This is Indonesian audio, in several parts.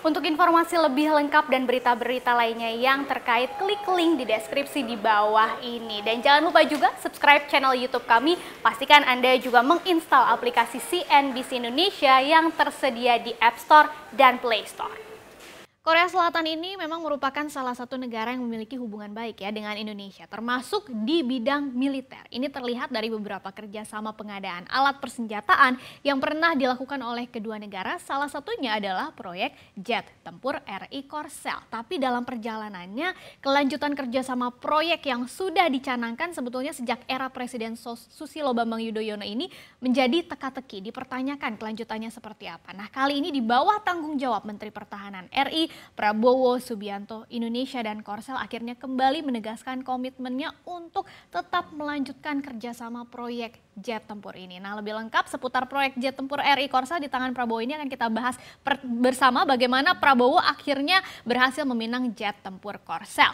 Untuk informasi lebih lengkap dan berita-berita lainnya yang terkait, klik link di deskripsi di bawah ini. Dan jangan lupa juga subscribe channel YouTube kami. Pastikan Anda juga menginstal aplikasi CNBC Indonesia yang tersedia di App Store dan Play Store. Korea Selatan ini memang merupakan salah satu negara yang memiliki hubungan baik ya dengan Indonesia, termasuk di bidang militer. Ini terlihat dari beberapa kerjasama pengadaan alat persenjataan yang pernah dilakukan oleh kedua negara. Salah satunya adalah proyek jet tempur RI Korsel. Tapi dalam perjalanannya, kelanjutan kerjasama proyek yang sudah dicanangkan sebetulnya sejak era Presiden Susilo Bambang Yudhoyono ini menjadi teka-teki, dipertanyakan kelanjutannya seperti apa. Nah kali ini di bawah tanggung jawab Menteri Pertahanan RI Prabowo Subianto Indonesia dan Korsel akhirnya kembali menegaskan komitmennya untuk tetap melanjutkan kerjasama proyek jet tempur ini. Nah lebih lengkap seputar proyek jet tempur RI Korsel di tangan Prabowo ini akan kita bahas bersama bagaimana Prabowo akhirnya berhasil meminang jet tempur Korsel.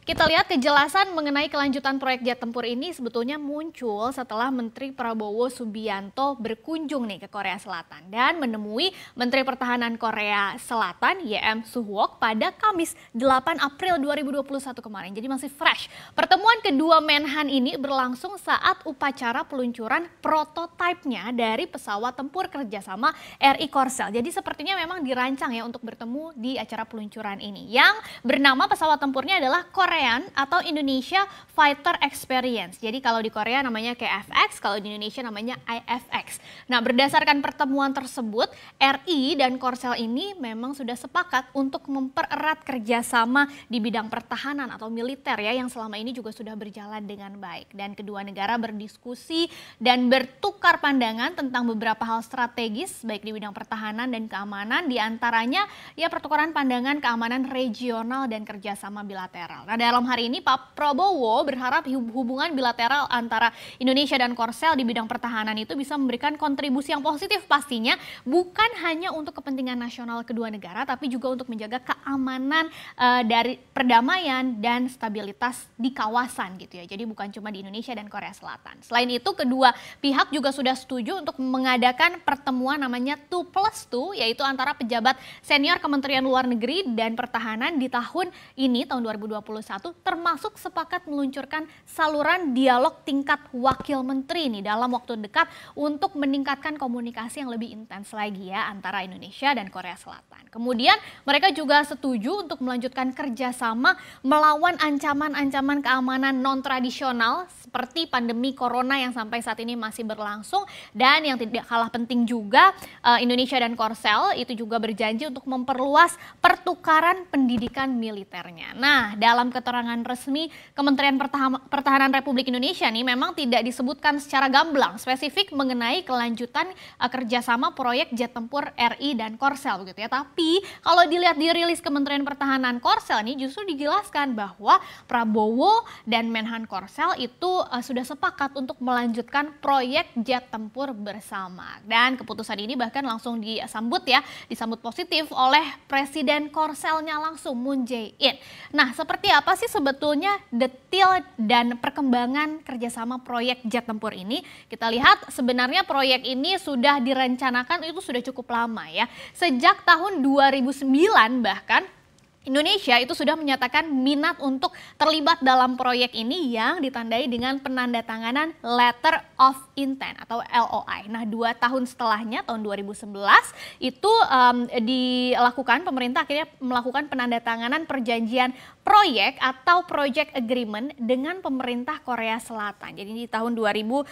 Kita lihat kejelasan mengenai kelanjutan proyek jet tempur ini sebetulnya muncul setelah Menteri Prabowo Subianto berkunjung nih ke Korea Selatan dan menemui Menteri Pertahanan Korea Selatan YM Suhwok pada Kamis 8 April 2021 kemarin. Jadi masih fresh. Pertemuan kedua Menhan ini berlangsung saat upacara peluncuran prototipenya dari pesawat tempur kerjasama RI Korsel. Jadi sepertinya memang dirancang ya untuk bertemu di acara peluncuran ini. Yang bernama pesawat tempurnya adalah Korea Korean atau Indonesia Fighter Experience. Jadi kalau di Korea namanya KFX, kalau di Indonesia namanya IFX. Nah berdasarkan pertemuan tersebut, RI dan Korsel ini memang sudah sepakat untuk mempererat kerjasama di bidang pertahanan atau militer ya yang selama ini juga sudah berjalan dengan baik. Dan kedua negara berdiskusi dan bertukar pandangan tentang beberapa hal strategis baik di bidang pertahanan dan keamanan diantaranya ya pertukaran pandangan keamanan regional dan kerjasama bilateral. Nah dalam hari ini Pak Prabowo berharap hubungan bilateral antara Indonesia dan Korsel di bidang pertahanan itu bisa memberikan kontribusi yang positif pastinya bukan hanya untuk kepentingan nasional kedua negara tapi juga untuk menjaga keamanan uh, dari perdamaian dan stabilitas di kawasan gitu ya. Jadi bukan cuma di Indonesia dan Korea Selatan. Selain itu kedua pihak juga sudah setuju untuk mengadakan pertemuan namanya 2 plus 2 yaitu antara pejabat senior Kementerian Luar Negeri dan Pertahanan di tahun ini tahun 2021 termasuk sepakat meluncurkan saluran dialog tingkat wakil menteri ini dalam waktu dekat untuk meningkatkan komunikasi yang lebih intens lagi ya antara Indonesia dan Korea Selatan. Kemudian mereka juga setuju untuk melanjutkan kerjasama melawan ancaman-ancaman keamanan non-tradisional seperti pandemi corona yang sampai saat ini masih berlangsung dan yang tidak kalah penting juga eh, Indonesia dan Korsel itu juga berjanji untuk memperluas pertukaran pendidikan militernya. Nah, dalam keterangan resmi Kementerian Pertahanan Republik Indonesia nih memang tidak disebutkan secara gamblang spesifik mengenai kelanjutan uh, kerjasama proyek jet tempur RI dan Korsel begitu ya. Tapi kalau dilihat di rilis Kementerian Pertahanan Korsel nih justru dijelaskan bahwa Prabowo dan Menhan Korsel itu eh, sudah sepakat untuk melanjutkan proyek jet tempur bersama. Dan keputusan ini bahkan langsung disambut ya, disambut positif oleh Presiden Korselnya langsung Moon Jae-in. Nah, seperti apa apa sih sebetulnya detail dan perkembangan kerjasama proyek jet tempur ini? Kita lihat sebenarnya proyek ini sudah direncanakan itu sudah cukup lama ya. Sejak tahun 2009 bahkan Indonesia itu sudah menyatakan minat untuk terlibat dalam proyek ini yang ditandai dengan penandatanganan Letter of Intent atau LOI. Nah, dua tahun setelahnya, tahun 2011, itu um, dilakukan pemerintah akhirnya melakukan penandatanganan perjanjian proyek atau project agreement dengan pemerintah Korea Selatan. Jadi di tahun 2011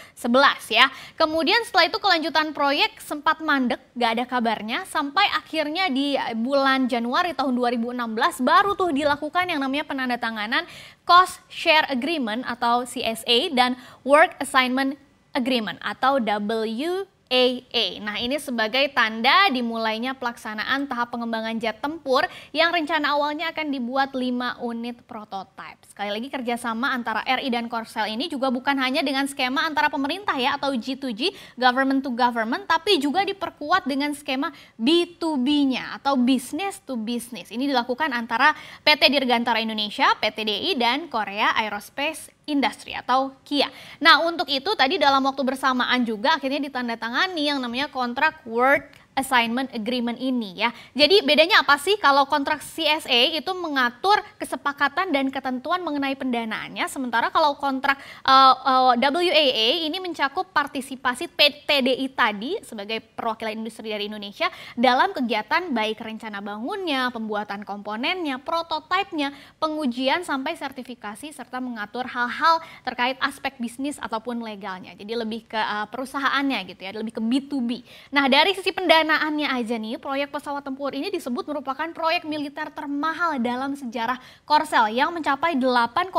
ya. Kemudian setelah itu kelanjutan proyek sempat mandek, gak ada kabarnya, sampai akhirnya di bulan Januari tahun 2016 baru tuh dilakukan yang namanya penandatanganan Cost Share Agreement atau CSA dan Work Assignment Agreement atau W AA. Nah ini sebagai tanda dimulainya pelaksanaan tahap pengembangan jet tempur yang rencana awalnya akan dibuat 5 unit prototipe. Sekali lagi kerjasama antara RI dan Korsel ini juga bukan hanya dengan skema antara pemerintah ya atau G2G, government to government, tapi juga diperkuat dengan skema B2B-nya atau business to business. Ini dilakukan antara PT Dirgantara Indonesia, PT DI, dan Korea Aerospace Industri atau KIA. Nah untuk itu tadi dalam waktu bersamaan juga akhirnya ditandatangani yang namanya kontrak World Assignment Agreement ini ya. Jadi bedanya apa sih kalau kontrak CSA itu mengatur kesepakatan dan ketentuan mengenai pendanaannya sementara kalau kontrak uh, eh, uh, eh, WAA ini mencakup partisipasi PTDI tadi sebagai perwakilan industri dari Indonesia dalam kegiatan baik rencana bangunnya, pembuatan komponennya, prototipenya, pengujian sampai sertifikasi serta mengatur hal-hal terkait aspek bisnis ataupun legalnya. Jadi lebih ke uh, perusahaannya gitu ya, lebih ke B2B. Nah, dari sisi pendanaan pengenaannya aja nih, proyek pesawat tempur ini disebut merupakan proyek militer termahal dalam sejarah Korsel yang mencapai 8,8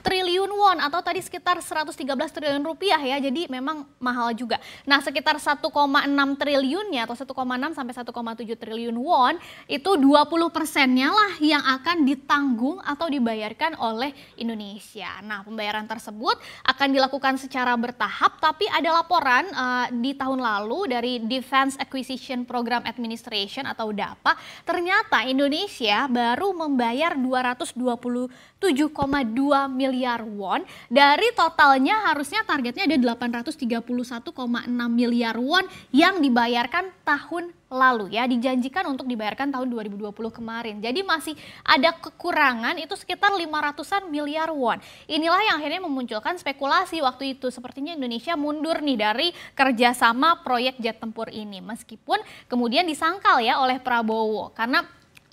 triliun won atau tadi sekitar 113 triliun rupiah ya. Jadi memang mahal juga. Nah, sekitar 1,6 triliunnya atau 1,6 sampai 1,7 triliun won itu 20 persennya lah yang akan ditanggung atau dibayarkan oleh Indonesia. Nah, pembayaran tersebut akan dilakukan secara bertahap tapi ada laporan uh, di tahun lalu dari Defense Acquisition Program Administration atau DAPA, ternyata Indonesia baru membayar 227,2 miliar won dari totalnya harusnya targetnya ada 831,6 miliar won yang dibayarkan tahun lalu ya dijanjikan untuk dibayarkan tahun 2020 kemarin. Jadi masih ada kekurangan itu sekitar 500-an miliar won. Inilah yang akhirnya memunculkan spekulasi waktu itu sepertinya Indonesia mundur nih dari kerjasama proyek jet tempur ini meskipun kemudian disangkal ya oleh Prabowo karena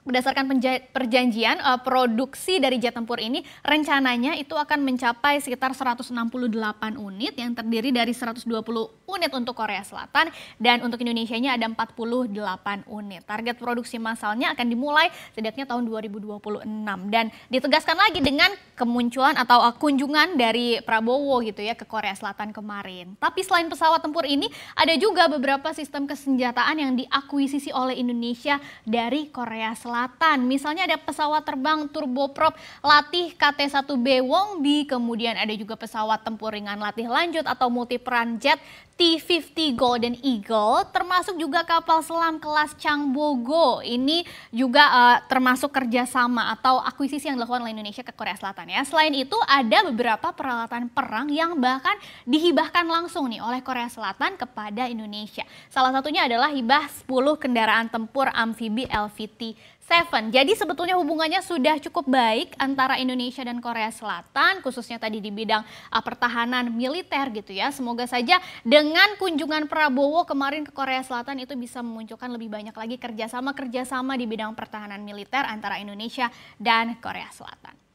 Berdasarkan perjanjian, eh, produksi dari jet tempur ini rencananya itu akan mencapai sekitar 168 unit yang terdiri dari 120 unit untuk Korea Selatan dan untuk Indonesia-nya ada 48 unit. Target produksi massalnya akan dimulai setidaknya tahun 2026 dan ditegaskan lagi dengan kemunculan atau kunjungan dari Prabowo gitu ya ke Korea Selatan kemarin. Tapi selain pesawat tempur ini ada juga beberapa sistem kesenjataan yang diakuisisi oleh Indonesia dari Korea Selatan. Selatan. Misalnya ada pesawat terbang turboprop latih KT-1B Wongbi, kemudian ada juga pesawat tempur ringan latih lanjut atau multiperan jet T-50 Golden Eagle, termasuk juga kapal selam kelas Changbogo. Ini juga uh, termasuk kerjasama atau akuisisi yang dilakukan oleh Indonesia ke Korea Selatan ya. Selain itu ada beberapa peralatan perang yang bahkan dihibahkan langsung nih oleh Korea Selatan kepada Indonesia. Salah satunya adalah hibah 10 kendaraan tempur amfibi LVT Seven. Jadi sebetulnya hubungannya sudah cukup baik antara Indonesia dan Korea Selatan, khususnya tadi di bidang ah, pertahanan militer gitu ya. Semoga saja dengan kunjungan Prabowo kemarin ke Korea Selatan itu bisa memunculkan lebih banyak lagi kerjasama-kerjasama di bidang pertahanan militer antara Indonesia dan Korea Selatan.